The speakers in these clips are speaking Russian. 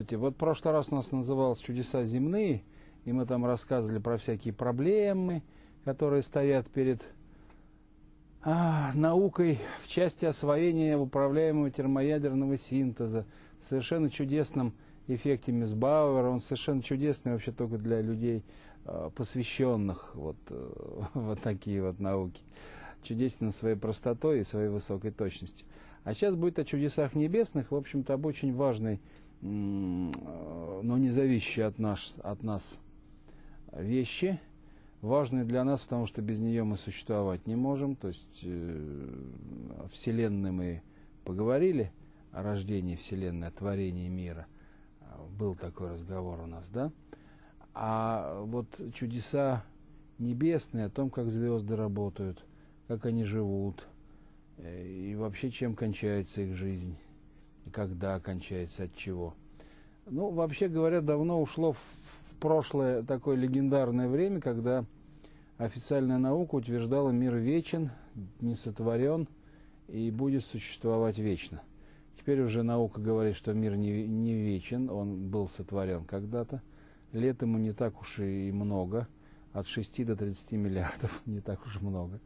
Вот в прошлый раз у нас называлось «Чудеса земные», и мы там рассказывали про всякие проблемы, которые стоят перед а, наукой в части освоения управляемого термоядерного синтеза, совершенно чудесном эффекте Мисбауэра, он совершенно чудесный вообще только для людей, а, посвященных вот, э, вот такие вот науки. Чудесен своей простотой и своей высокой точностью. А сейчас будет о чудесах небесных, в общем-то, об очень важной Э, но не зависящие от, наш, от нас вещи, важные для нас, потому что без нее мы существовать не можем. То есть э, о Вселенной мы поговорили, о рождении Вселенной, о творении мира. Был такой разговор у нас, да? А вот чудеса небесные, о том, как звезды работают, как они живут, э, и вообще чем кончается их жизнь и когда кончается, от чего. Ну, вообще говоря, давно ушло в, в прошлое такое легендарное время, когда официальная наука утверждала, мир вечен, не сотворен и будет существовать вечно. Теперь уже наука говорит, что мир не, не вечен, он был сотворен когда-то. Лет ему не так уж и много, от 6 до 30 миллиардов, не так уж много.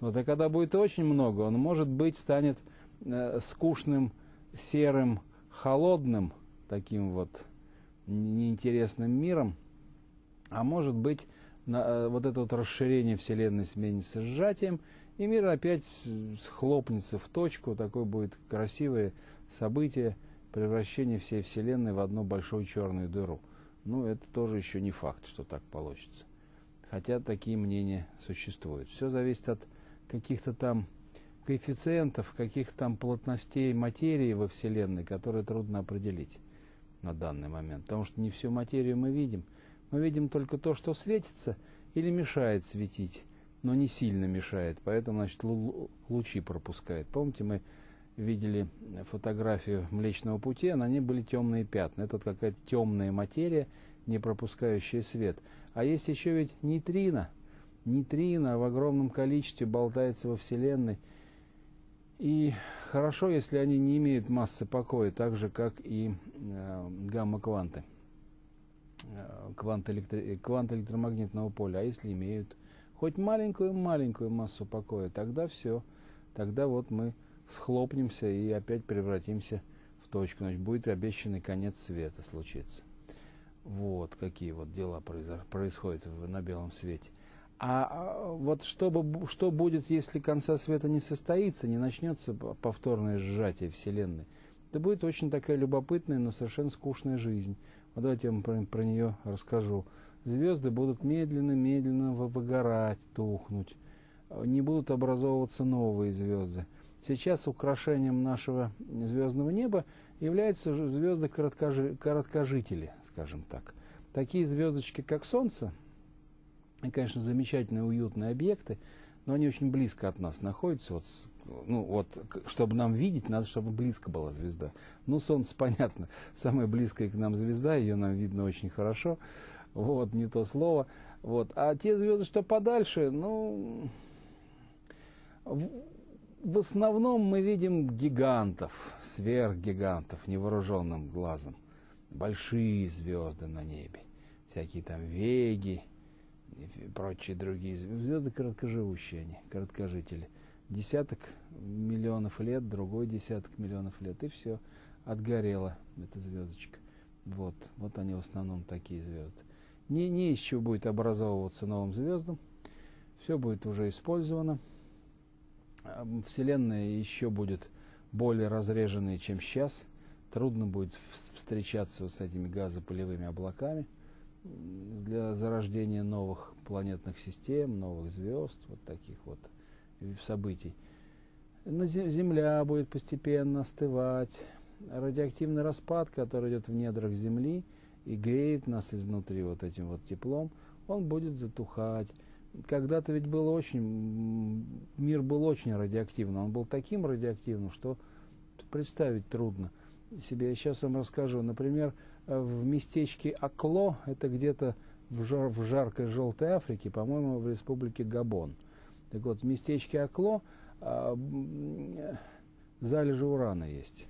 Но вот, когда будет очень много, он, может быть, станет э, скучным серым, холодным, таким вот неинтересным миром, а может быть, на, э, вот это вот расширение Вселенной сменится сжатием, и мир опять схлопнется в точку, такое будет красивое событие, превращение всей Вселенной в одну большую черную дыру. Ну, это тоже еще не факт, что так получится. Хотя такие мнения существуют. Все зависит от каких-то там коэффициентов, каких там плотностей материи во Вселенной, которые трудно определить на данный момент, потому что не всю материю мы видим. Мы видим только то, что светится или мешает светить, но не сильно мешает, поэтому, значит, лучи пропускает. Помните, мы видели фотографию Млечного Пути, а на ней были темные пятна. Это какая-то темная материя, не пропускающая свет. А есть еще ведь нейтрино. Нейтрино в огромном количестве болтается во Вселенной – и хорошо, если они не имеют массы покоя, так же, как и э, гамма-кванты, э, э, квант, электромагнитного поля. А если имеют хоть маленькую-маленькую массу покоя, тогда все, тогда вот мы схлопнемся и опять превратимся в точку. Значит, будет обещанный конец света случиться. Вот какие вот дела произо- происходят в, на белом свете. А, а вот что, бы, что будет, если конца света не состоится, не начнется повторное сжатие Вселенной? Это будет очень такая любопытная, но совершенно скучная жизнь. Вот давайте я вам про, про нее расскажу. Звезды будут медленно-медленно выгорать, тухнуть. Не будут образовываться новые звезды. Сейчас украшением нашего звездного неба являются звезды короткожи, короткожители, скажем так. Такие звездочки, как Солнце, и, конечно, замечательные уютные объекты, но они очень близко от нас находятся. Вот, ну, вот, чтобы нам видеть, надо, чтобы близко была звезда. Ну, Солнце, понятно, самая близкая к нам звезда, ее нам видно очень хорошо. Вот, не то слово. Вот. А те звезды, что подальше, ну, в, в основном мы видим гигантов, сверхгигантов, невооруженным глазом. Большие звезды на небе, всякие там веги, прочие другие звезды короткоживущие они, короткожители. Десяток миллионов лет, другой десяток миллионов лет, и все, отгорела эта звездочка. Вот, вот они в основном такие звезды. Не, не из чего будет образовываться новым звездам, все будет уже использовано. Вселенная еще будет более разреженной, чем сейчас. Трудно будет встречаться вот с этими газопылевыми облаками – для зарождения новых планетных систем, новых звезд, вот таких вот событий. Земля будет постепенно остывать. Радиоактивный распад, который идет в недрах Земли и греет нас изнутри вот этим вот теплом, он будет затухать. Когда-то ведь был очень, мир был очень радиоактивным. Он был таким радиоактивным, что представить трудно себе. Я сейчас вам расскажу. Например, Э, в местечке Акло, это где-то в, жар, в жаркой желтой Африке, по-моему, в республике Габон. Так вот, в местечке Акло а, залежи урана есть.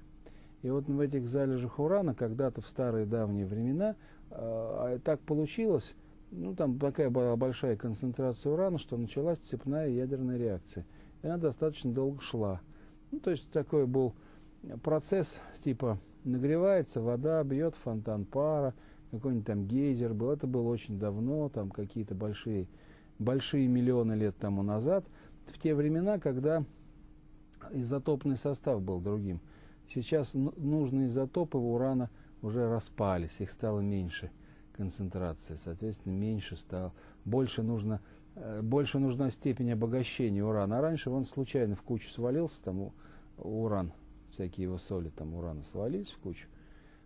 И вот в этих залежах урана когда-то в старые давние времена а, а, так получилось, ну, там такая была большая концентрация урана, что началась цепная ядерная реакция. И она достаточно долго шла. Ну, то есть такой был процесс типа нагревается вода, бьет фонтан пара, какой-нибудь там гейзер был. Это было очень давно, там какие-то большие, большие миллионы лет тому назад, в те времена, когда изотопный состав был другим. Сейчас нужные изотопы урана уже распались, их стало меньше концентрации, соответственно, меньше стало, больше, нужно, э, больше нужна степень обогащения урана. А раньше он случайно в кучу свалился, там уран всякие его соли, там урана свалились в кучу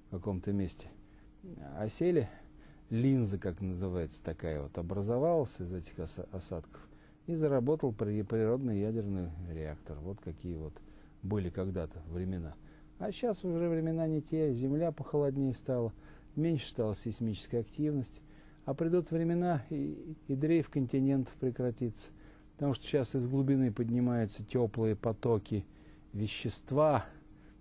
в каком-то месте, а осели, линза, как называется, такая вот образовалась из этих осадков, и заработал природный ядерный реактор. Вот какие вот были когда-то времена. А сейчас уже времена не те, земля похолоднее стала, меньше стала сейсмическая активность, а придут времена, и, и дрейф континентов прекратится, потому что сейчас из глубины поднимаются теплые потоки – вещества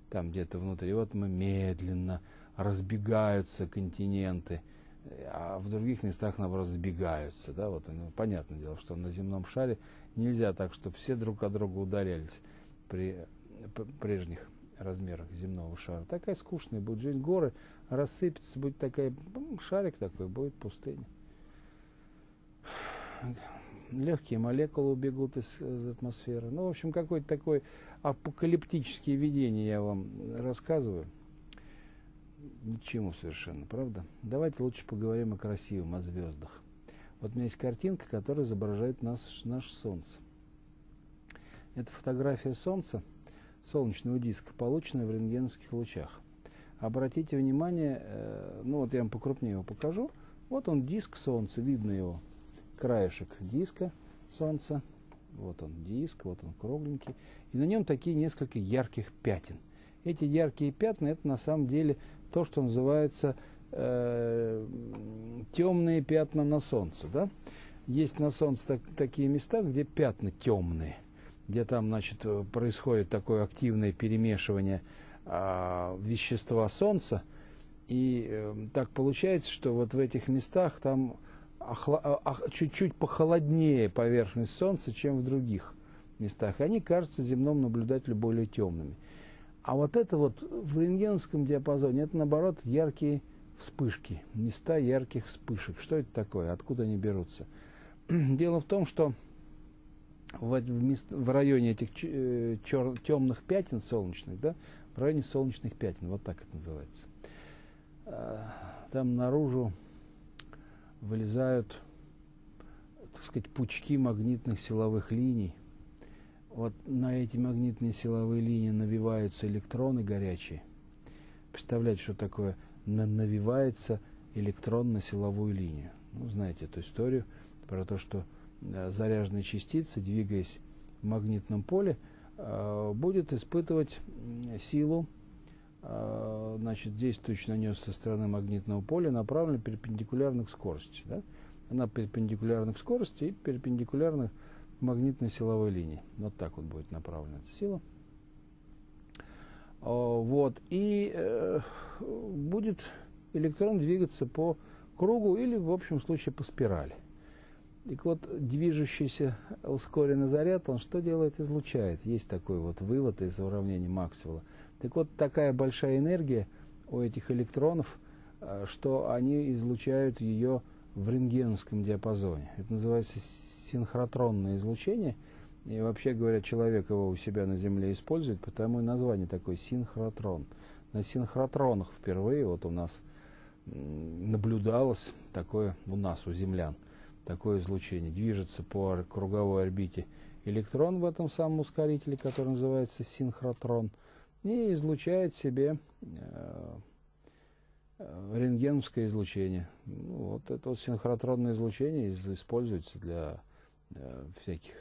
там где-то внутри. вот мы медленно разбегаются континенты, а в других местах, наоборот, сбегаются. Да? Вот, ну, понятное дело, что на земном шаре нельзя так, чтобы все друг от друга ударялись при прежних размерах земного шара. Такая скучная будет жизнь. Горы рассыпятся, будет такая, шарик такой, будет пустыня. Легкие молекулы убегут из, из атмосферы. Ну, в общем, какой-то такой апокалиптические видения я вам рассказываю. Ничему совершенно, правда? Давайте лучше поговорим о красивом, о звездах. Вот у меня есть картинка, которая изображает нас, наш Солнце. Это фотография Солнца, солнечного диска, полученная в рентгеновских лучах. Обратите внимание, э, ну вот я вам покрупнее его покажу. Вот он, диск Солнца, видно его, краешек диска Солнца – вот он диск, вот он кругленький. И на нем такие несколько ярких пятен. Эти яркие пятна – это на самом деле то, что называется э, темные пятна на солнце. Да? Есть на солнце так, такие места, где пятна темные, где там значит, происходит такое активное перемешивание э, вещества солнца. И э, так получается, что вот в этих местах там Э, чуть-чуть похолоднее поверхность Солнца, чем в других местах. они кажутся земному наблюдателю более темными. А вот это вот в рентгеновском диапазоне, это наоборот яркие вспышки, места ярких вспышек. Что это такое? Откуда они берутся? Дело в том, что в, в, мест, в районе этих чер, э, темных пятен солнечных, да, в районе солнечных пятен, вот так это называется, э, там наружу вылезают, так сказать, пучки магнитных силовых линий. Вот на эти магнитные силовые линии навиваются электроны горячие. Представляете, что такое навивается электрон на силовую линию. Ну, знаете эту историю про то, что заряженная частица, двигаясь в магнитном поле, а, будет испытывать силу а, значит, действующий на нее со стороны магнитного поля направлен перпендикулярно к скорости. Да? Она перпендикулярна к скорости и перпендикулярна к магнитной силовой линии. Вот так вот будет направлена эта сила. А, вот. И э, будет электрон двигаться по кругу или, в общем случае, по спирали. Так вот, движущийся ускоренный заряд, он что делает? Излучает. Есть такой вот вывод из уравнения Максвелла. Так вот, такая большая энергия у этих электронов, э, что они излучают ее в рентгеновском диапазоне. Это называется синхротронное излучение. И вообще говоря, человек его у себя на Земле использует, потому и название такое синхротрон. На синхротронах впервые вот у нас наблюдалось такое, у нас, у землян, такое излучение. Движется по круговой орбите электрон в этом самом ускорителе, который называется синхротрон – и излучает себе э, рентгеновское излучение. Ну, вот это вот синхротронное излучение используется для э, всяких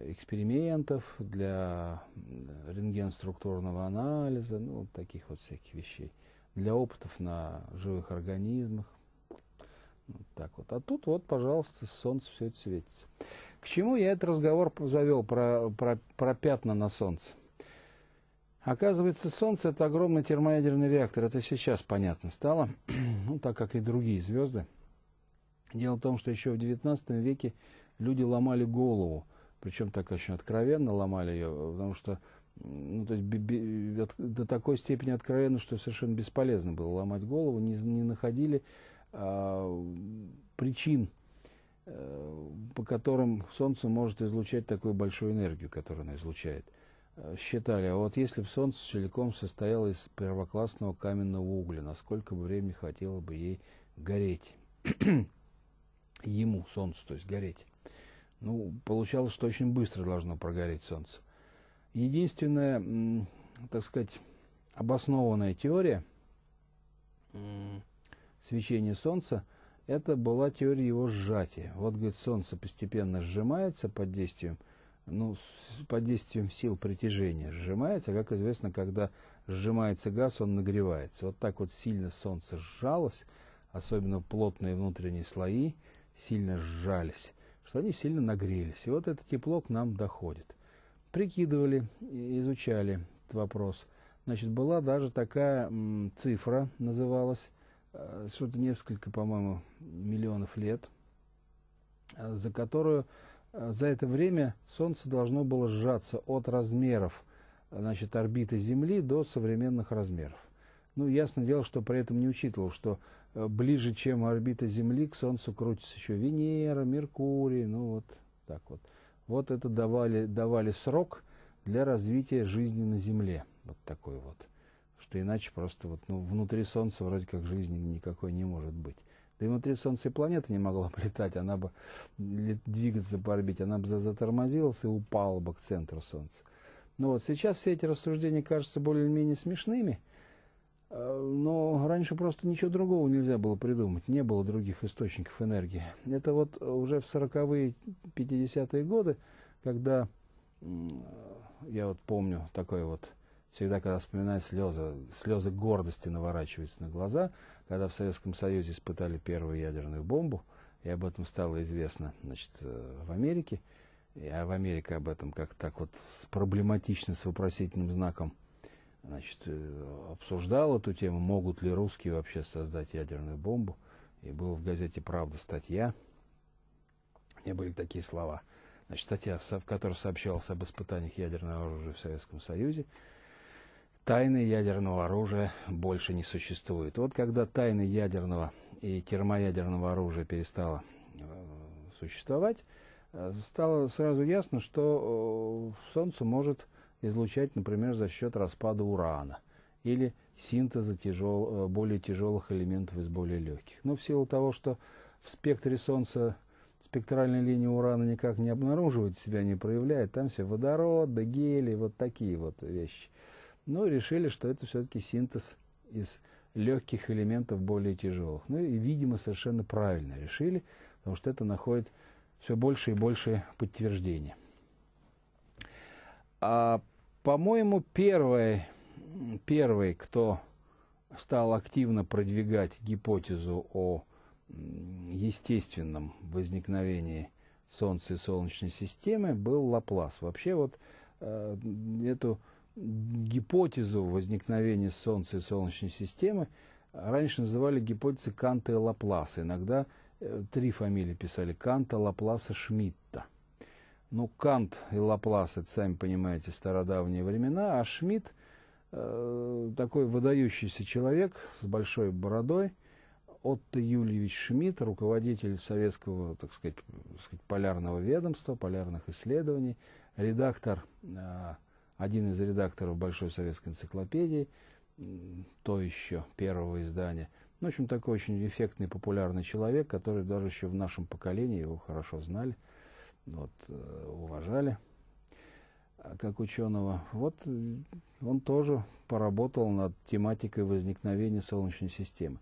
экспериментов, для э, рентген-структурного анализа, ну, вот таких вот всяких вещей, для опытов на живых организмах. Ну, вот так вот. А тут вот, пожалуйста, солнце все это светится. К чему я этот разговор завел про, про, про пятна на солнце? Оказывается, Солнце – это огромный термоядерный реактор. Это сейчас понятно стало, ну, так как и другие звезды. Дело в том, что еще в XIX веке люди ломали голову, причем так очень откровенно ломали ее, потому что ну, то есть, би, би, от, до такой степени откровенно, что совершенно бесполезно было ломать голову, не, не находили а, причин, а, по которым Солнце может излучать такую большую энергию, которую оно излучает. Э, считали, а вот если бы Солнце целиком состояло из первоклассного каменного угля, насколько бы времени хватило бы ей гореть? Ему, Солнцу, то есть гореть. Ну, получалось, что очень быстро должно прогореть Солнце. Единственная, так сказать, обоснованная теория свечения Солнца – это была теория его сжатия. Вот, говорит, Солнце постепенно сжимается под действием – ну, под действием сил притяжения сжимается. Как известно, когда сжимается газ, он нагревается. Вот так вот сильно солнце сжалось, особенно плотные внутренние слои сильно сжались, что они сильно нагрелись. И вот это тепло к нам доходит. Прикидывали, изучали этот вопрос. Значит, была даже такая цифра, называлась, э, что-то несколько, по-моему, миллионов лет, э, за которую Э, за это время Солнце должно было сжаться от размеров э, значит, орбиты Земли до современных размеров. Ну, ясное дело, что при этом не учитывал, что э, ближе, чем орбита Земли, к Солнцу крутится еще Венера, Меркурий, ну вот так вот. Вот это давали, давали срок для развития жизни на Земле, вот такой вот. Что иначе просто вот, ну, внутри Солнца вроде как жизни никакой не может быть. Да и внутри Солнца и планета не могла бы летать, она бы двигаться по орбите, она бы затормозилась и упала бы к центру Солнца. Но ну вот, сейчас все эти рассуждения кажутся более-менее смешными, э, но раньше просто ничего другого нельзя было придумать, не было других источников энергии. Это вот уже в 40-е, 50-е годы, когда, я вот помню такой вот, всегда, когда вспоминаю слезы, слезы гордости наворачиваются на глаза – когда в Советском Союзе испытали первую ядерную бомбу, и об этом стало известно значит, э, в Америке, а в Америке об этом как так вот проблематично с вопросительным знаком значит, э, обсуждал эту тему, могут ли русские вообще создать ядерную бомбу. И была в газете «Правда» статья, где были такие слова. Значит, статья, в которой сообщалось об испытаниях ядерного оружия в Советском Союзе, тайны ядерного оружия больше не существует. Вот когда тайны ядерного и термоядерного оружия перестало э, существовать, э, стало сразу ясно, что э, Солнце может излучать, например, за счет распада урана или синтеза тяжел, более тяжелых элементов из более легких. Но в силу того, что в спектре Солнца спектральная линия урана никак не обнаруживает себя, не проявляет, там все водород, да гелий, вот такие вот вещи – но ну, решили, что это все-таки синтез из легких элементов более тяжелых. Ну и, видимо, совершенно правильно решили, потому что это находит все больше и больше подтверждений. А, по-моему, первый, первый, кто стал активно продвигать гипотезу о естественном возникновении Солнца и Солнечной системы, был Лаплас. Вообще вот э, эту гипотезу возникновения Солнца и Солнечной системы раньше называли гипотезы Канта и Лапласа. Иногда э, три фамилии писали – Канта, Лапласа, Шмидта. Ну, Кант и Лаплас – это, сами понимаете, стародавние времена, а Шмидт э, – такой выдающийся человек с большой бородой, Отто Юльевич Шмидт, руководитель советского, так сказать, так сказать полярного ведомства, полярных исследований, редактор э, один из редакторов Большой советской энциклопедии, то еще первого издания. Ну, в общем, такой очень эффектный, популярный человек, который даже еще в нашем поколении его хорошо знали, вот, э, уважали а как ученого. Вот э, он тоже поработал над тематикой возникновения Солнечной системы.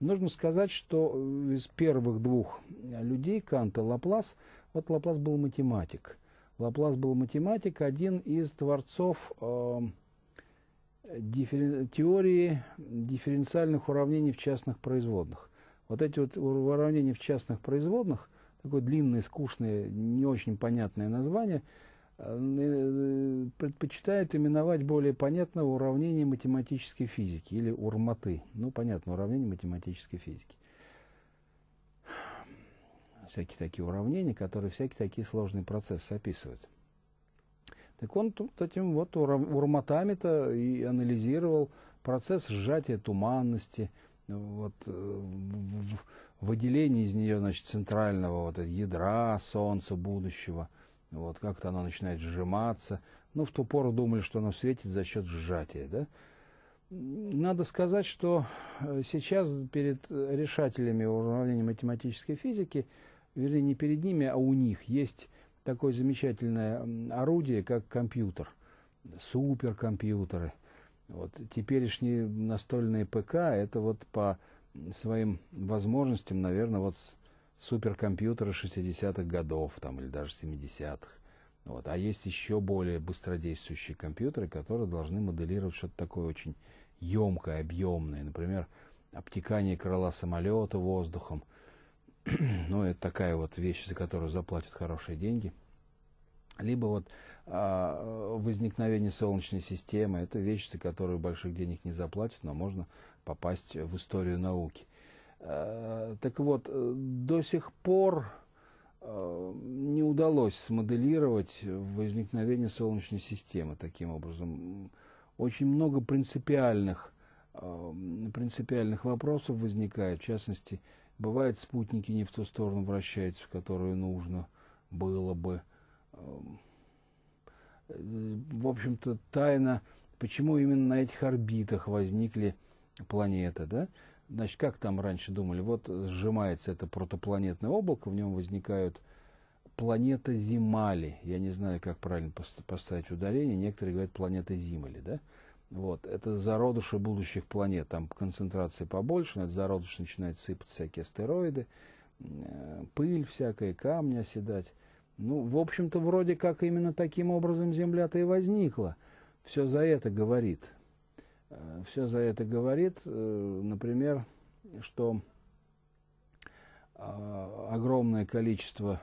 Нужно сказать, что э, из первых двух людей, Кант и Лаплас, вот Лаплас был математик – Лаплас был математик, один из творцов э, дифферен, теории дифференциальных уравнений в частных производных. Вот эти вот уравнения в частных производных, такое длинное, скучное, не очень понятное название, э, э предпочитают именовать более понятно уравнение математической физики или урматы. Ну, понятно, уравнение математической физики всякие такие уравнения, которые всякие такие сложные процессы описывают. Так он тут этим вот урматами-то и анализировал процесс сжатия туманности, ну, вот, э, выделение из нее значит, центрального вот, ядра Солнца будущего, вот, как-то оно начинает сжиматься. Ну, в ту пору думали, что оно светит за счет сжатия. Да? Надо сказать, что э, сейчас перед решателями уравнений математической физики – вернее, не перед ними, а у них есть такое замечательное орудие, как компьютер, суперкомпьютеры. Вот теперешние настольные ПК – это вот по своим возможностям, наверное, вот суперкомпьютеры 60-х годов там, или даже 70-х. Вот. А есть еще более быстродействующие компьютеры, которые должны моделировать что-то такое очень емкое, объемное. Например, обтекание крыла самолета воздухом – но ну, это такая вот вещь, за которую заплатят хорошие деньги. Либо вот а, возникновение Солнечной системы – это вещь, за которую больших денег не заплатят, но можно попасть в историю науки. А, так вот, э, до сих пор э, не удалось смоделировать возникновение Солнечной системы таким образом. Очень много принципиальных, э, принципиальных вопросов возникает, в частности, Бывает, спутники не в ту сторону вращаются, в которую нужно было бы. Эм, э, в общем-то, тайна, почему именно на этих орбитах возникли планеты, да? Значит, как там раньше думали? Вот сжимается это протопланетное облако, в нем возникают планета Зимали. Я не знаю, как правильно поставить ударение. Некоторые говорят планета Зимали, да? Вот. Это зародыши будущих планет. Там концентрации побольше, на этот зародыш начинают сыпать всякие астероиды, э, пыль всякая, камни оседать. Ну, в общем-то, вроде как именно таким образом Земля-то и возникла. Все за это говорит. Э, все за это говорит, э, например, что огромное количество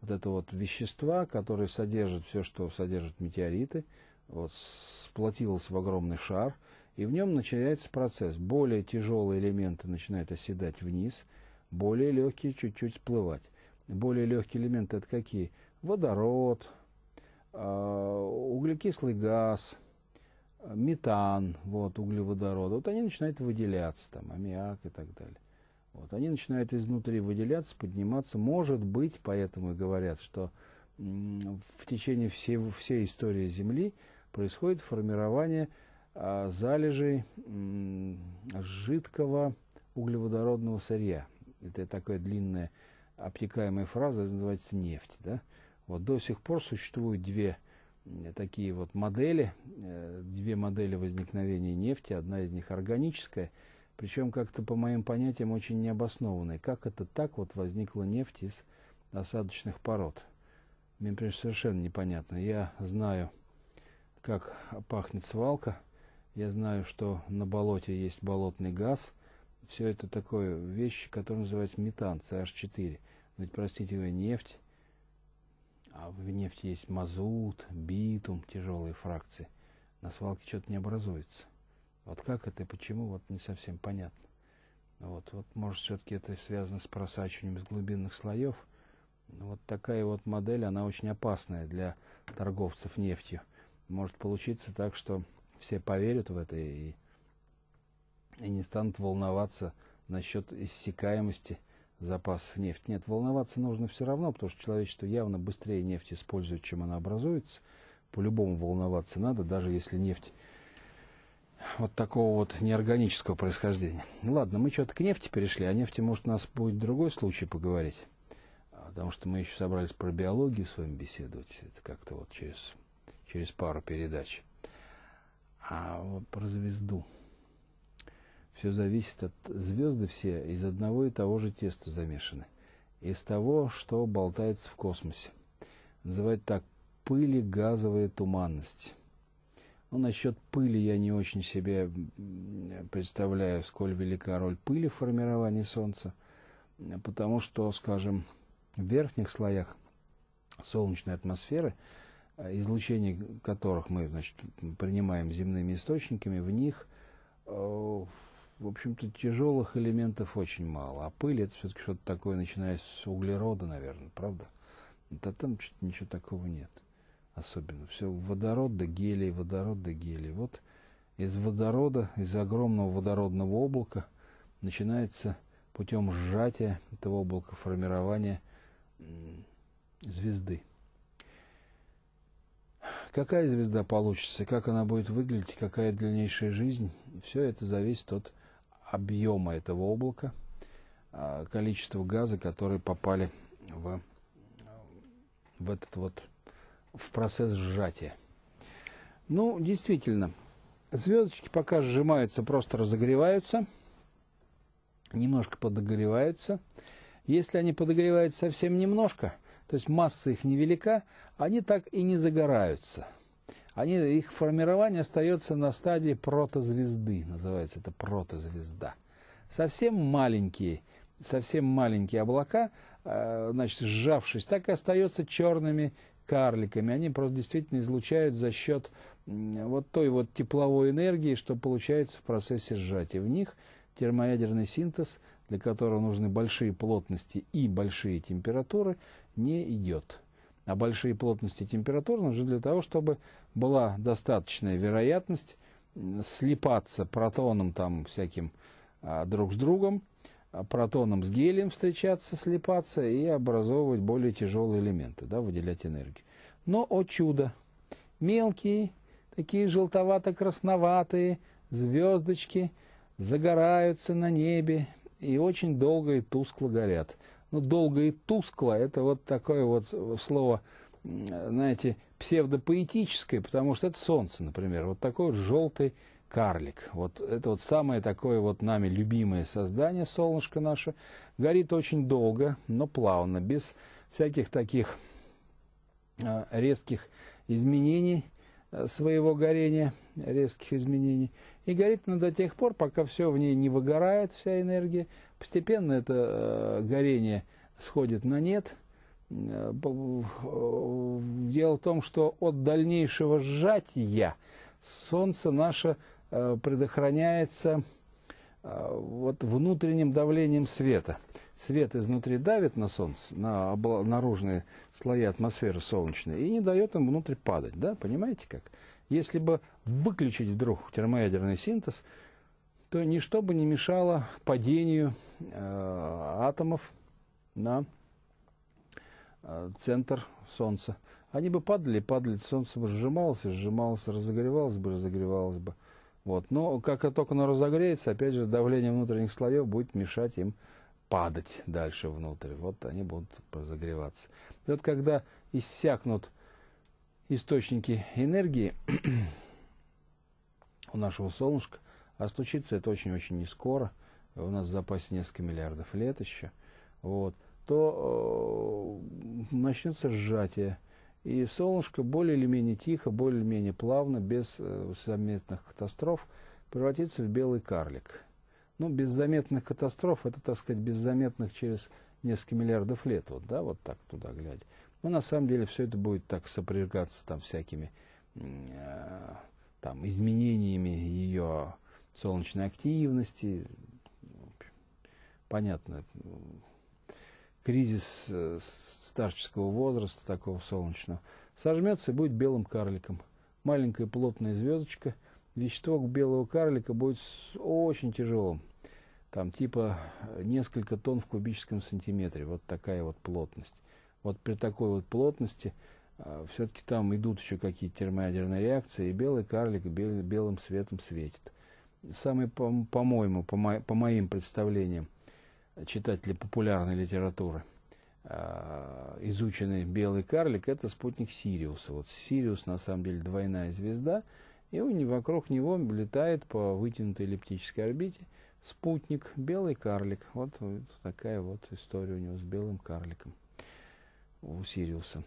вот этого вот вещества, которое содержит все, что содержит метеориты – вот, сплотилась в огромный шар, и в нем начинается процесс. Более тяжелые элементы начинают оседать вниз, более легкие чуть-чуть всплывать. Более легкие элементы это какие? Водород, а, углекислый газ, метан, вот, углеводород. Вот они начинают выделяться, там, аммиак и так далее. Вот, они начинают изнутри выделяться, подниматься. Может быть, поэтому и говорят, что в течение всей, всей истории Земли – происходит формирование а, залежей жидкого углеводородного сырья. Это такая длинная обтекаемая фраза, называется нефть. Да? Вот до сих пор существуют две такие вот модели, э, две модели возникновения нефти, одна из них органическая, причем как-то по моим понятиям очень необоснованная. Как это так вот возникла нефть из осадочных пород? Мне, прежде совершенно непонятно. Я знаю как пахнет свалка. Я знаю, что на болоте есть болотный газ. Все это такое вещи, которые называются метан, CH4. ведь, простите, нефть, а в нефти есть мазут, битум, тяжелые фракции. На свалке что-то не образуется. Вот как это и почему, вот не совсем понятно. Вот, вот может, все-таки это связано с просачиванием из глубинных слоев. Вот такая вот модель, она очень опасная для торговцев нефтью может получиться так, что все поверят в это и, и не станут волноваться насчет иссякаемости запасов нефти. Нет, волноваться нужно все равно, потому что человечество явно быстрее нефть использует, чем она образуется. По-любому волноваться надо, даже если нефть вот такого вот неорганического происхождения. Ну ладно, мы что-то к нефти перешли, о а нефти, может, у нас будет другой случай поговорить, а, потому что мы еще собрались про биологию с вами беседовать, это как-то вот через через пару передач. А вот про звезду. Все зависит от звезды все из одного и того же теста замешаны. Из того, что болтается в космосе. Называют так пыли газовая туманность. Ну, насчет пыли я не очень себе представляю, сколь велика роль пыли в формировании Солнца, потому что, скажем, в верхних слоях солнечной атмосферы – Э, излучение которых мы значит, принимаем земными источниками, в них, э, в общем-то, тяжелых элементов очень мало. А пыль это все-таки что-то такое, начиная с углерода, наверное, правда? Да там ничего такого нет особенно. Все водород да гелий, водород да гелий. Вот из водорода, из огромного водородного облака начинается путем сжатия этого облака формирование звезды. Какая звезда получится, как она будет выглядеть, какая дальнейшая жизнь, все это зависит от объема этого облака, а, количества газа, которые попали в, в этот вот в процесс сжатия. Ну, действительно, звездочки пока сжимаются, просто разогреваются, немножко подогреваются. Если они подогреваются совсем немножко, то есть масса их невелика, они так и не загораются. Они, их формирование остается на стадии протозвезды, называется это протозвезда. Совсем маленькие, совсем маленькие облака, э, значит, сжавшись, так и остаются черными карликами. Они просто действительно излучают за счет вот той вот тепловой энергии, что получается в процессе сжатия. В них термоядерный синтез, для которого нужны большие плотности и большие температуры – не идет. А большие плотности температур нужны для того, чтобы была достаточная вероятность слипаться протоном там всяким а, друг с другом, а, протоном с гелием встречаться, слипаться и образовывать более тяжелые элементы, да, выделять энергию. Но, о чудо, мелкие, такие желтовато-красноватые звездочки загораются на небе и очень долго и тускло горят ну, долго и тускло, это вот такое вот слово, знаете, псевдопоэтическое, потому что это солнце, например, вот такой вот желтый карлик. Вот это вот самое такое вот нами любимое создание, солнышко наше, горит очень долго, но плавно, без всяких таких а, резких изменений, Э, своего горения, резких изменений. И горит она до тех пор, пока все в ней не выгорает, вся энергия. Постепенно это э, горение сходит на нет. Э, дело в том, что от дальнейшего сжатия солнце наше предохраняется вот внутренним давлением света свет изнутри давит на солнце, на наружные слои атмосферы солнечной, и не дает им внутрь падать, да, понимаете как? Если бы выключить вдруг термоядерный синтез, то ничто бы не мешало падению э, атомов на э, центр Солнца. Они бы падали, падали, Солнце бы сжималось, сжималось, разогревалось бы, разогревалось бы. Вот. Но как только оно разогреется, опять же, давление внутренних слоев будет мешать им падать дальше внутрь. Вот они будут разогреваться. И вот когда иссякнут источники энергии у нашего солнышка, а случится это очень-очень не скоро, у нас в запасе несколько миллиардов лет еще, вот, то э, начнется сжатие. И солнышко более или менее тихо, более или менее плавно, без э, заметных катастроф, превратится в белый карлик – ну, без заметных катастроф, это, так сказать, без заметных через несколько миллиардов лет, вот, да, вот так туда глядя. Но ну, на самом деле все это будет так сопрягаться там всякими э, там, изменениями ее солнечной активности. Понятно, кризис э, старческого возраста, такого солнечного, сожмется и будет белым карликом. Маленькая плотная звездочка, вещество белого карлика будет очень тяжелым там типа э, несколько тонн в кубическом сантиметре, вот такая вот плотность. Вот при такой вот плотности э, все-таки там идут еще какие-то термоядерные реакции, и белый карлик бел, белым светом светит. Самый, по-моему, по, по, мо, по моим представлениям, читатели популярной литературы, э, изученный белый карлик, это спутник Сириуса. Вот Сириус, на самом деле, двойная звезда, и он, вокруг него летает по вытянутой эллиптической орбите – спутник, белый карлик. Вот, вот такая вот история у него с белым карликом у Сириуса.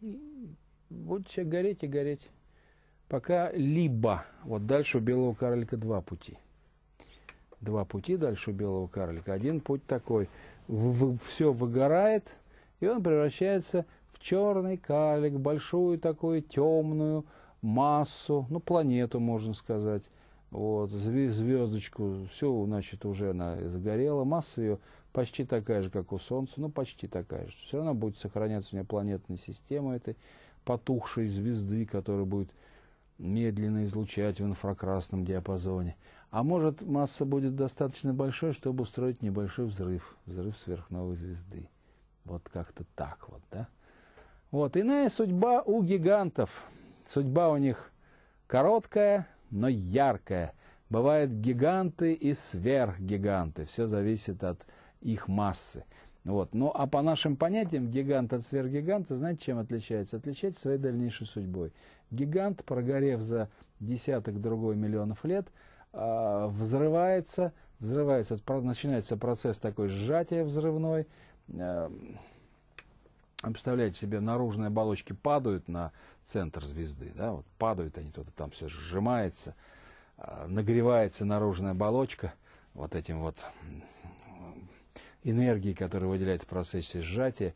И будет все гореть и гореть. Пока либо, вот дальше у белого карлика два пути. Два пути дальше у белого карлика. Один путь такой, в, в, все выгорает, и он превращается в черный карлик, большую такую темную массу, ну планету можно сказать вот, звездочку, все, значит, уже она загорела, масса ее почти такая же, как у Солнца, ну, почти такая же. Все равно будет сохраняться у меня планетная система этой потухшей звезды, которая будет медленно излучать в инфракрасном диапазоне. А может, масса будет достаточно большой, чтобы устроить небольшой взрыв, взрыв сверхновой звезды. Вот как-то так вот, да? Вот, иная судьба у гигантов. Судьба у них короткая, но яркое. Бывают гиганты и сверхгиганты. Все зависит от их массы. Вот. Ну, а по нашим понятиям гигант от сверхгиганта, знаете, чем отличается? Отличается своей дальнейшей судьбой. Гигант, прогорев за десяток другой миллионов лет, а, взрывается, взрывается, начинается процесс такой сжатия взрывной, а, представляете себе, наружные оболочки падают на центр звезды, да, вот падают они туда, там все сжимается, а, нагревается наружная оболочка вот этим вот энергией, которая выделяется в процессе сжатия,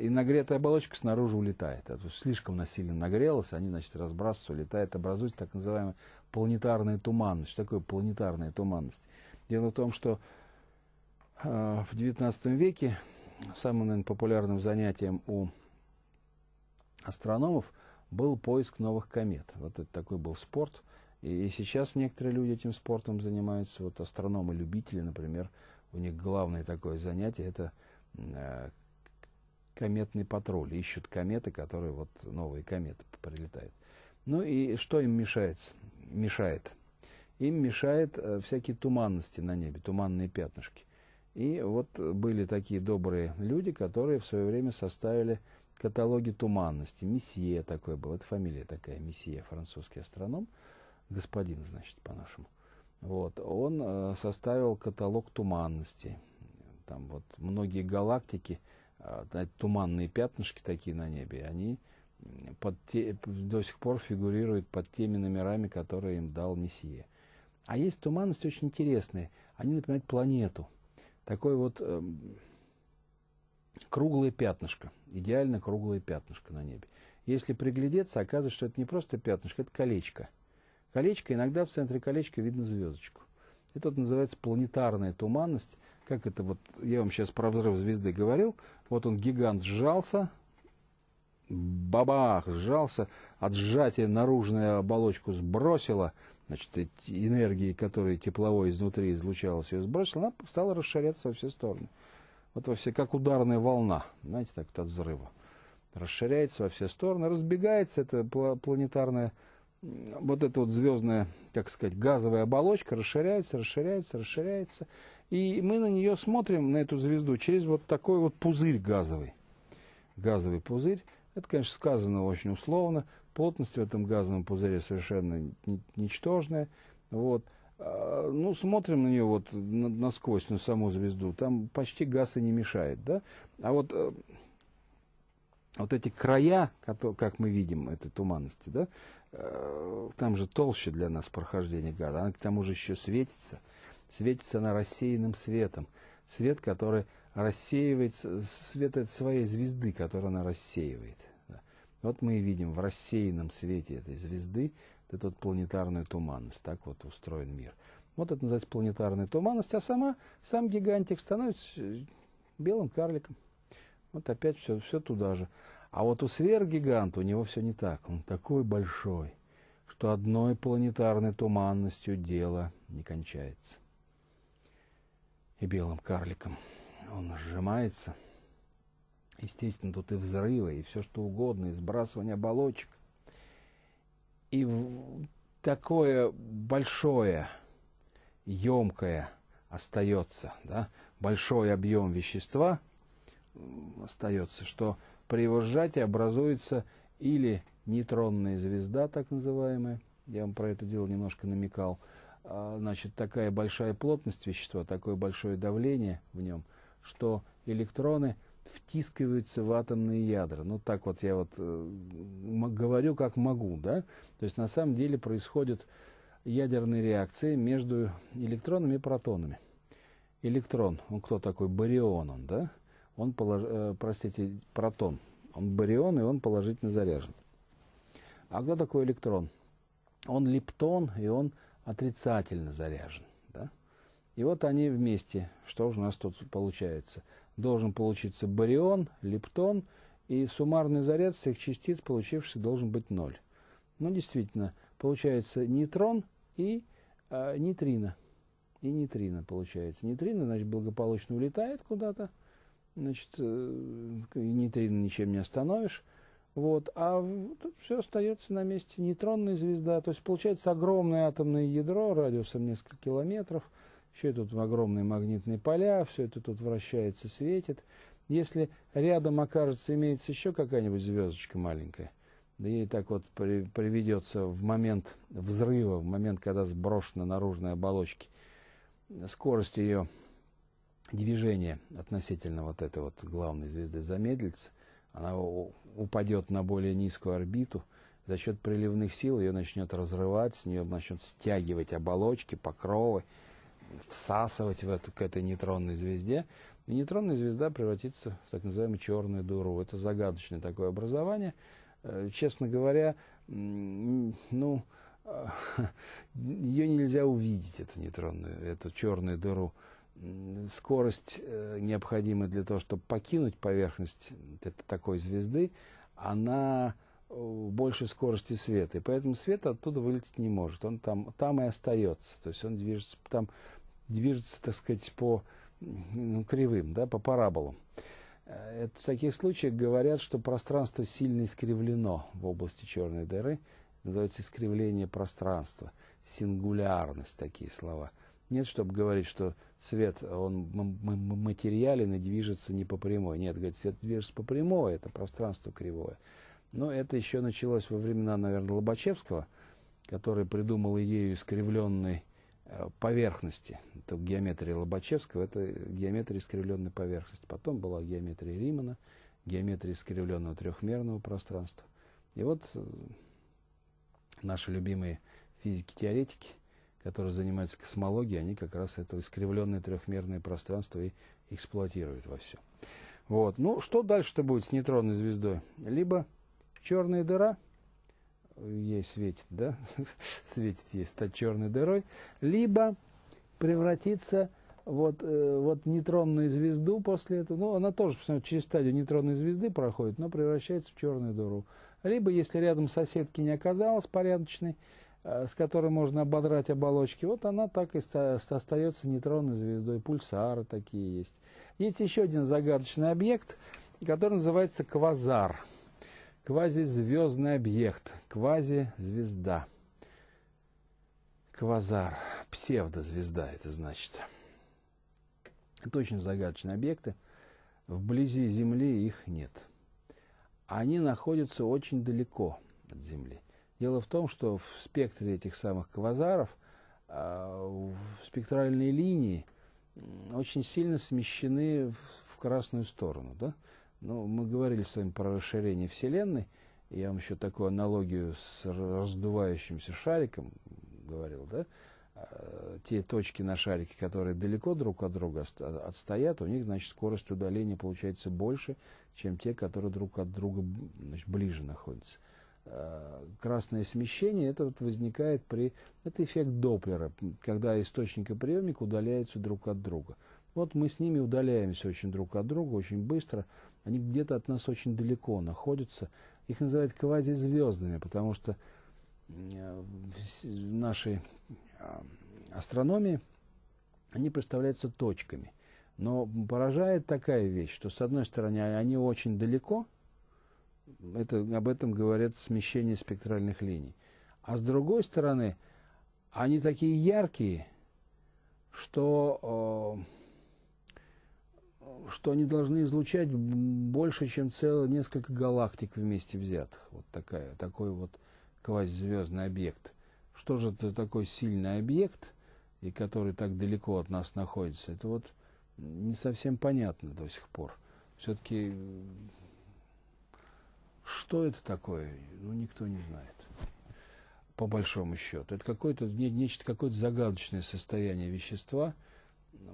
и нагретая оболочка снаружи улетает. Это слишком насильно нагрелась, они, значит, разбрасываются, улетает, образуется так называемая планетарная туманность. Что такое планетарная туманность? Дело в том, что э, в XIX веке самым наверное, популярным занятием у астрономов был поиск новых комет. Вот это такой был спорт. И, сейчас некоторые люди этим спортом занимаются. Вот астрономы-любители, например, у них главное такое занятие – это э, кометный патруль. Ищут кометы, которые вот новые кометы прилетают. Ну и что им мешает? мешает? Им мешает э, всякие туманности на небе, туманные пятнышки. И вот были такие добрые люди, которые в свое время составили каталоги туманности. Месье такой был, это фамилия такая, Месье, французский астроном, господин, значит, по-нашему. Вот, он э, составил каталог туманности. Там вот многие галактики, э, туманные пятнышки такие на небе, они под те, до сих пор фигурируют под теми номерами, которые им дал Месье. А есть туманности очень интересные. Они напоминают планету. Такое вот э, круглое пятнышко, идеально круглое пятнышко на небе. Если приглядеться, оказывается, что это не просто пятнышко, это колечко. Колечко, иногда в центре колечка видно звездочку. Это вот называется планетарная туманность. Как это вот, я вам сейчас про взрыв звезды говорил, вот он гигант сжался, бабах, сжался, от сжатия наружная оболочку сбросила – значит, энергии, которая тепловой изнутри излучалась, ее сбросила, она стала расширяться во все стороны. Вот во все, как ударная волна, знаете, так вот от взрыва. Расширяется во все стороны, разбегается эта планетарная, вот эта вот звездная, так сказать, газовая оболочка расширяется, расширяется, расширяется. И мы на нее смотрим, на эту звезду, через вот такой вот пузырь газовый. Газовый пузырь. Это, конечно, сказано очень условно плотность в этом газовом пузыре совершенно ничтожная. Вот. А, ну, смотрим на нее вот насквозь, на саму звезду, там почти газ и не мешает, да? А вот, э, вот эти края, как мы видим, этой туманности, да, э, там же толще для нас прохождение газа, она к тому же еще светится, светится она рассеянным светом, свет, который рассеивается, свет от своей звезды, который она рассеивает – вот мы и видим в рассеянном свете этой звезды вот эту вот планетарную туманность. Так вот устроен мир. Вот это называется планетарная туманность, а сама, сам гигантик становится э, белым карликом. Вот опять все, все туда же. А вот у сверхгиганта у него все не так. Он такой большой, что одной планетарной туманностью дело не кончается. И белым карликом он сжимается – Естественно, тут и взрывы, и все что угодно, и сбрасывание оболочек. И такое большое, емкое остается, да, большой объем вещества остается, что при его сжатии образуется или нейтронная звезда, так называемая, я вам про это дело немножко намекал, а, значит, такая большая плотность вещества, такое большое давление в нем, что электроны – втискиваются в атомные ядра. Ну, так вот я вот э, говорю, как могу, да? То есть, на самом деле происходят ядерные реакции между электронами и протонами. Электрон, он кто такой? Барион он, да? Он, полож... э, простите, протон. Он барион, и он положительно заряжен. А кто такой электрон? Он лептон, и он отрицательно заряжен. Да? И вот они вместе. Что же у нас тут получается? должен получиться барион, лептон, и суммарный заряд всех частиц, получившийся, должен быть ноль. Ну, действительно, получается нейтрон и э, нейтрино. И нейтрино получается. Нейтрино, значит, благополучно улетает куда-то, значит, э, нейтрино ничем не остановишь. Вот, а все остается на месте. Нейтронная звезда, то есть получается огромное атомное ядро радиусом несколько километров – еще и тут огромные магнитные поля, все это тут вращается, светит. Если рядом окажется, имеется еще какая-нибудь звездочка маленькая, да ей так вот при, приведется в момент взрыва, в момент, когда сброшена наружная оболочка, скорость ее движения относительно вот этой вот главной звезды замедлится, она упадет на более низкую орбиту, за счет приливных сил ее начнет разрывать, с нее начнет стягивать оболочки, покровы, всасывать в эту, к этой нейтронной звезде, и нейтронная звезда превратится в так называемую черную дыру. Это загадочное такое образование. Э, честно говоря, ну, ее нельзя увидеть, эту нейтронную, эту черную дыру. Скорость э, необходимая для того, чтобы покинуть поверхность такой звезды, она э, больше скорости света. И поэтому свет оттуда вылететь не может. Он там, там и остается. То есть он движется там движется, так сказать, по ну, кривым, да, по параболам. Э, это, в таких случаях говорят, что пространство сильно искривлено в области черной дыры. Называется искривление пространства, сингулярность, такие слова. Нет, чтобы говорить, что свет, он материален и движется не по прямой. Нет, говорит, свет движется по прямой, это пространство кривое. Но это еще началось во времена, наверное, Лобачевского, который придумал идею искривленной Э, поверхности. То геометрия Лобачевского – это геометрия искривленной поверхности. Потом была геометрия Римана, геометрия искривленного трехмерного пространства. И вот э, наши любимые физики-теоретики, которые занимаются космологией, они как раз это искривленное трехмерное пространство и эксплуатируют во все. Вот. Ну, что дальше-то будет с нейтронной звездой? Либо черная дыра – ей светит, да, светит ей, стать черной дырой, либо превратиться вот, э, вот нейтронную звезду после этого, ну, она тоже через стадию нейтронной звезды проходит, но превращается в черную дыру. Либо, если рядом соседки не оказалось порядочной, э, с которой можно ободрать оболочки, вот она так и остается нейтронной звездой, пульсары такие есть. Есть еще один загадочный объект, который называется квазар – Квазизвездный объект, квазизвезда. Квазар, псевдозвезда это значит. Это очень загадочные объекты. Вблизи Земли их нет. Они находятся очень далеко от Земли. Дело в том, что в спектре этих самых квазаров э, спектральные линии очень сильно смещены в красную сторону. Да? Ну, мы говорили с вами про расширение Вселенной. Я вам еще такую аналогию с раздувающимся шариком говорил, да? А, те точки на шарике, которые далеко друг от друга отстоят, у них, значит, скорость удаления получается больше, чем те, которые друг от друга значит, ближе находятся а, красное смещение, это вот возникает при... Это эффект Доплера, когда источник и приемник удаляются друг от друга. Вот мы с ними удаляемся очень друг от друга, очень быстро. Они где-то от нас очень далеко находятся. Их называют квазизвездными, потому что э, в нашей э, астрономии они представляются точками. Но поражает такая вещь, что с одной стороны а, они очень далеко, это, об этом говорят смещение спектральных линий, а с другой стороны они такие яркие, что... Э, что они должны излучать больше, чем целых несколько галактик вместе взятых. Вот такая, такой вот квазизвездный объект. Что же это такой сильный объект, и который так далеко от нас находится? Это вот не совсем понятно до сих пор. Все-таки что это такое, ну, никто не знает, по большому счету. Это какое-то, не, нечто, какое-то загадочное состояние вещества,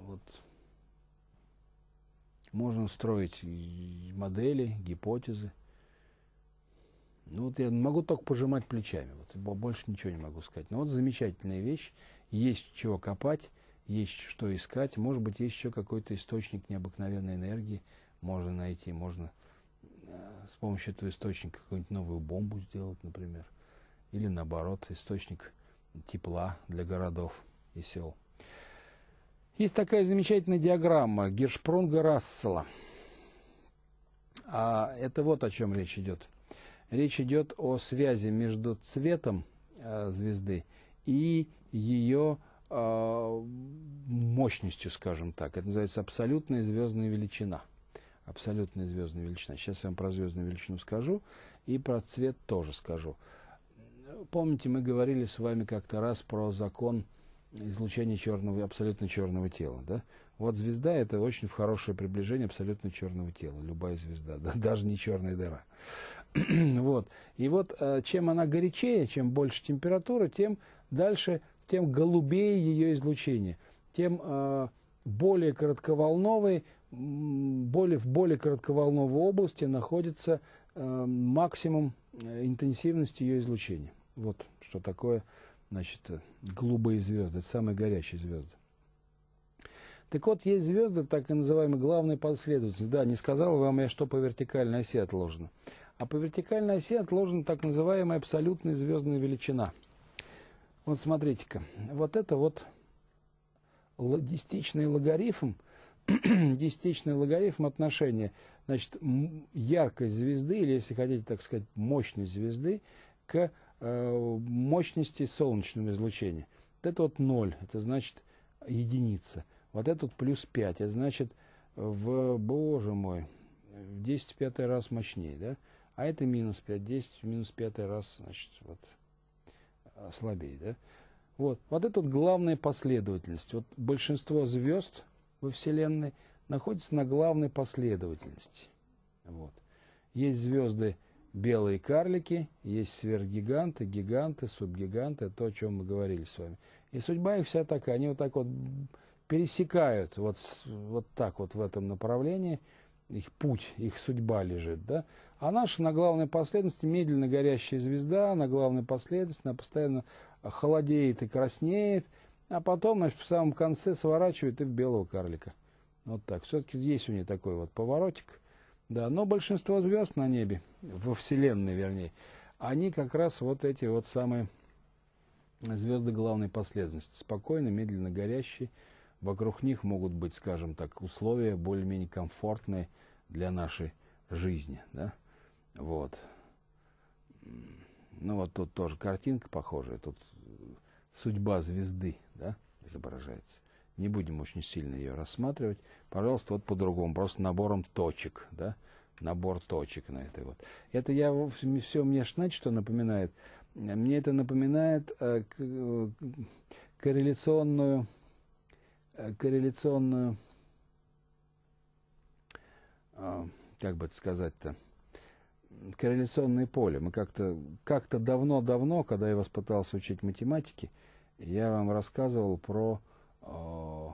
вот, можно строить модели, гипотезы. Ну вот я могу только пожимать плечами, вот, больше ничего не могу сказать. Но вот замечательная вещь, есть чего копать, есть что искать, может быть, есть еще какой-то источник необыкновенной энергии, можно найти, можно э, с помощью этого источника какую-нибудь новую бомбу сделать, например, или наоборот, источник тепла для городов и сел. Есть такая замечательная диаграмма Гершпрунга-Рассела. А это вот о чем речь идет. Речь идет о связи между цветом э, звезды и ее э, мощностью, скажем так. Это называется абсолютная звездная величина. Абсолютная звездная величина. Сейчас я вам про звездную величину скажу и про цвет тоже скажу. Помните, мы говорили с вами как-то раз про закон излучение черного, абсолютно черного тела. Да? Вот звезда – это очень хорошее приближение абсолютно черного тела, любая звезда, да, даже не черная дыра. вот. И вот э, чем она горячее, чем больше температура, тем дальше, тем голубее ее излучение, тем э, более коротковолновые, более, в более коротковолновой области находится э, максимум интенсивности ее излучения. Вот что такое значит, голубые звезды, это самые горячие звезды. Так вот, есть звезды, так и называемые главные последователи. Да, не сказал вам я, что по вертикальной оси отложено. А по вертикальной оси отложена так называемая абсолютная звездная величина. Вот смотрите-ка, вот это вот десятичный логарифм, десятичный логарифм отношения, значит, яркость звезды, или, если хотите, так сказать, мощность звезды к Э, мощности солнечного излучения. Вот это вот 0, это значит единица. Вот это вот плюс 5, это значит в, боже мой, в 10 в пятый раз мощнее, да? А это минус 5, 10 в минус 5 раз, значит, вот э, слабее, да? Вот, вот это вот главная последовательность. Вот большинство звезд во Вселенной находится на главной последовательности. Вот. Есть звезды, белые карлики, есть сверхгиганты, гиганты, субгиганты, то, о чем мы говорили с вами. И судьба их вся такая, они вот так вот пересекают вот, вот так вот в этом направлении, их путь, их судьба лежит, да. А наша на главной последовательности медленно горящая звезда, на главной последовательности, она постоянно холодеет и краснеет, а потом, значит, в самом конце сворачивает и в белого карлика. Вот так. Все-таки есть у нее такой вот поворотик. Да, но большинство звезд на небе, во Вселенной вернее, они как раз вот эти вот самые звезды главной последовательности. Спокойно, медленно горящие. Вокруг них могут быть, скажем так, условия более-менее комфортные для нашей жизни. Да? Вот. Ну вот тут тоже картинка похожая. Тут э, судьба звезды да, изображается не будем очень сильно ее рассматривать. Пожалуйста, вот по-другому, просто набором точек, да, набор точек на этой вот. Это я все мне знаете, что напоминает? Мне это напоминает э, э, корреляционную, э, корреляционную, э, как бы это сказать-то, корреляционное поле. Мы как-то как давно-давно, то когда я вас пытался учить математике, я вам рассказывал про Э,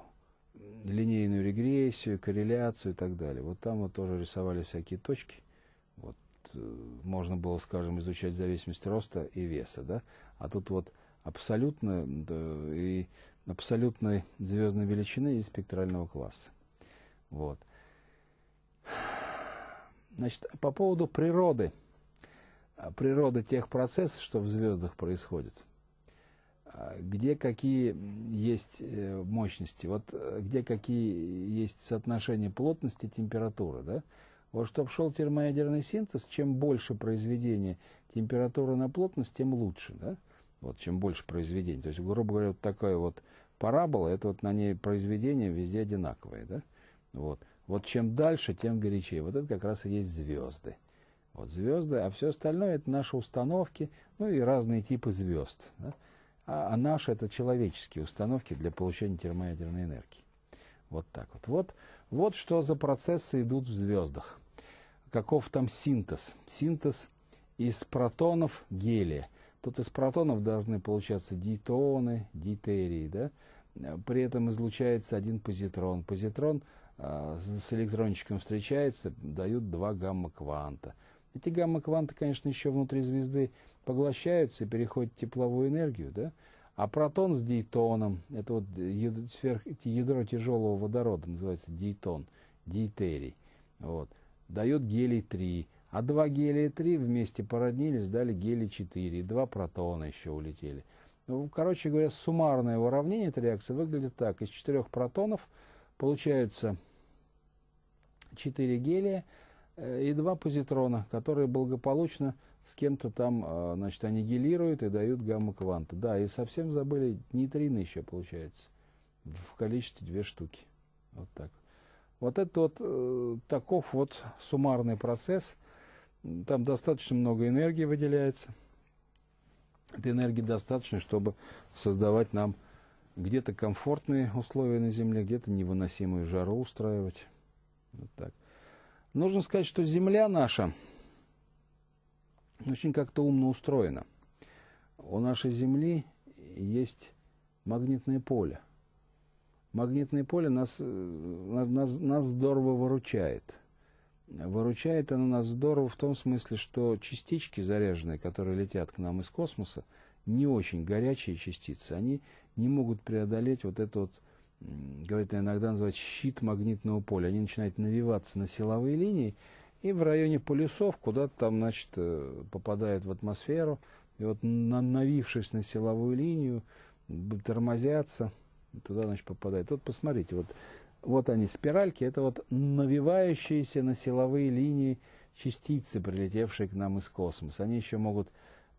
линейную регрессию, корреляцию и так далее. Вот там вот тоже рисовали всякие точки. Вот э, можно было, скажем, изучать зависимость роста и веса, да? А тут вот абсолютно да, и абсолютной звездной величины и спектрального класса. Вот. Значит, по поводу природы, природы тех процессов, что в звездах происходит – где какие есть э, мощности, вот э, где какие есть соотношения плотности и температуры, да? Вот чтобы шел термоядерный синтез, чем больше произведение температуры на плотность, тем лучше, да? Вот чем больше произведений. То есть, грубо говоря, вот такая вот парабола, это вот на ней произведения везде одинаковые, да? Вот. Вот чем дальше, тем горячее. Вот это как раз и есть звезды. Вот звезды, а все остальное это наши установки, ну и разные типы звезд. Да? а, а наши это человеческие установки для получения термоядерной энергии. Вот так вот. Вот, вот что за процессы идут в звездах. Каков там синтез? Синтез из протонов гелия. Тут из протонов должны получаться дийтоны, дитерии. Да? При этом излучается один позитрон. Позитрон э, с электрончиком встречается, дают два гамма-кванта. Эти гамма-кванты, конечно, еще внутри звезды поглощаются и переходят в тепловую энергию, да? А протон с дейтоном, это вот ядро, сверх, ядро тяжелого водорода, называется дейтон, дейтерий, вот, дает гелий-3. А два гелия-3 вместе породнились, дали гелий-4, два протона еще улетели. Ну, короче говоря, суммарное уравнение этой реакции выглядит так. Из четырех протонов получается 4 гелия э, и два позитрона, которые благополучно с кем-то там, а, значит, аннигилируют и дают гамма-кванты. Да, и совсем забыли нейтрины еще, получается, в количестве две штуки. Вот так. Вот это вот э, таков вот суммарный процесс. Там достаточно много энергии выделяется. Этой энергии достаточно, чтобы создавать нам где-то комфортные условия на Земле, где-то невыносимую жару устраивать. Вот так. Нужно сказать, что Земля наша, очень как-то умно устроено. У нашей Земли есть магнитное поле. Магнитное поле нас, э, нас, нас здорово выручает. Выручает оно нас здорово в том смысле, что частички заряженные, которые летят к нам из космоса, не очень горячие частицы, они не могут преодолеть вот этот вот говорит иногда называть щит магнитного поля. Они начинают навиваться на силовые линии, и в районе полюсов куда-то там, значит, э, попадает в атмосферу, и вот навившись на силовую линию, тормозятся, туда, значит, попадает. Вот посмотрите, вот, вот они, спиральки, это вот навивающиеся на силовые линии частицы, прилетевшие к нам из космоса. Они еще могут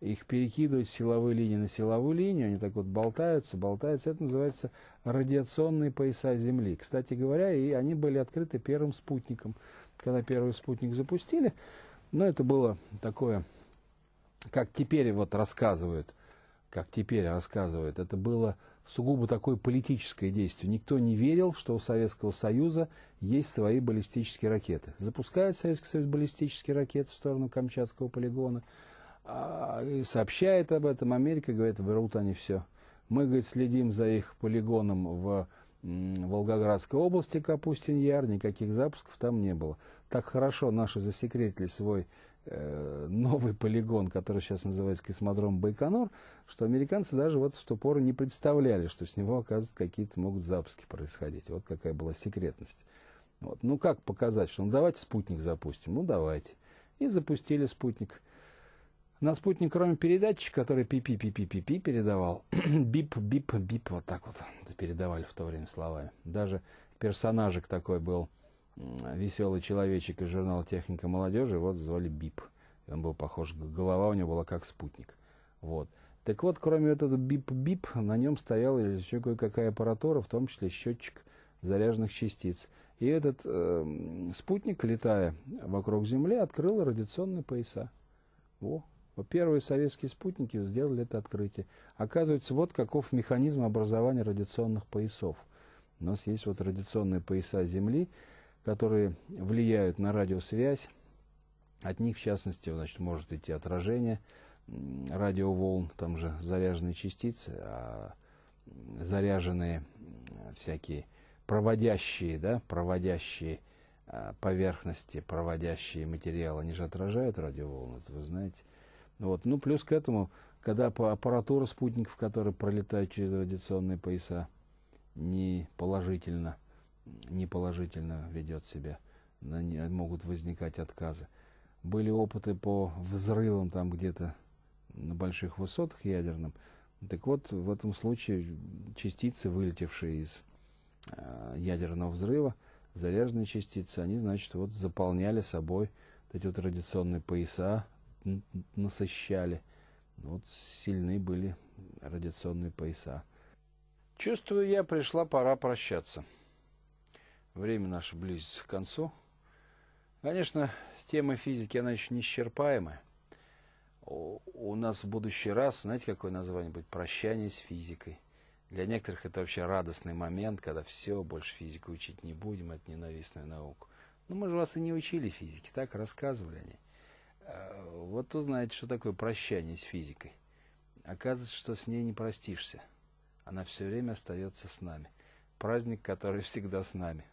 их перекидывать с силовой линии на силовую линию, они так вот болтаются, болтаются. Это называется радиационные пояса Земли. Кстати говоря, и они были открыты первым спутником – когда первый спутник запустили, но это было такое, как теперь вот рассказывают, как теперь рассказывают, это было сугубо такое политическое действие. Никто не верил, что у Советского Союза есть свои баллистические ракеты. Запускает Советский Союз баллистические ракеты в сторону Камчатского полигона, а, сообщает об этом Америка, говорит, врут они все. Мы, говорит, следим за их полигоном в Волгоградской области, Капустин Яр, никаких запусков там не было. Так хорошо наши засекретили свой э, новый полигон, который сейчас называется космодром Байконур, что американцы даже вот в ту пору не представляли, что с него, оказывается, какие-то могут запуски происходить. Вот какая была секретность. Вот. Ну, как показать, что ну, давайте спутник запустим? Ну, давайте. И запустили спутник на спутник, кроме передатчика, который пи-пи-пи-пи-пи-пи передавал, бип-бип-бип, вот так вот передавали в то время слова. Даже персонажик такой был, веселый человечек из журнала «Техника молодежи», вот звали Бип. Он был похож, голова у него была как спутник. Вот. Так вот, кроме этого бип-бип, на нем стояла еще кое-какая аппаратура, в том числе счетчик заряженных частиц. И этот э, спутник, летая вокруг Земли, открыл радиационные пояса. Во, Первые советские спутники сделали это открытие. Оказывается, вот каков механизм образования радиационных поясов. У нас есть вот радиационные пояса Земли, которые влияют на радиосвязь. От них, в частности, значит, может идти отражение радиоволн, там же заряженные частицы, а заряженные всякие проводящие, да, проводящие а, поверхности, проводящие материалы, они же отражают радиоволны, вы знаете. Вот. Ну, плюс к этому, когда по аппаратура спутников, которые пролетают через радиационные пояса, не положительно, не положительно ведет себя, могут возникать отказы. Были опыты по взрывам там где-то на больших высотах ядерным. Так вот, в этом случае частицы, вылетевшие из э, ядерного взрыва, заряженные частицы, они, значит, вот заполняли собой вот эти вот радиационные пояса насыщали. Вот сильны были радиационные пояса. Чувствую я, пришла пора прощаться. Время наше близится к концу. Конечно, тема физики, она еще неисчерпаемая. У нас в будущий раз, знаете, какое название будет? Прощание с физикой. Для некоторых это вообще радостный момент, когда все, больше физику учить не будем, это ненавистная наука. Но мы же вас и не учили физики, так рассказывали они. А, вот узнаете, что такое прощание с физикой. Оказывается, что с ней не простишься. Она все время остается с нами. Праздник, который всегда с нами.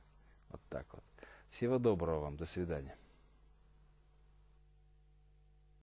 Вот так вот. Всего доброго вам. До свидания.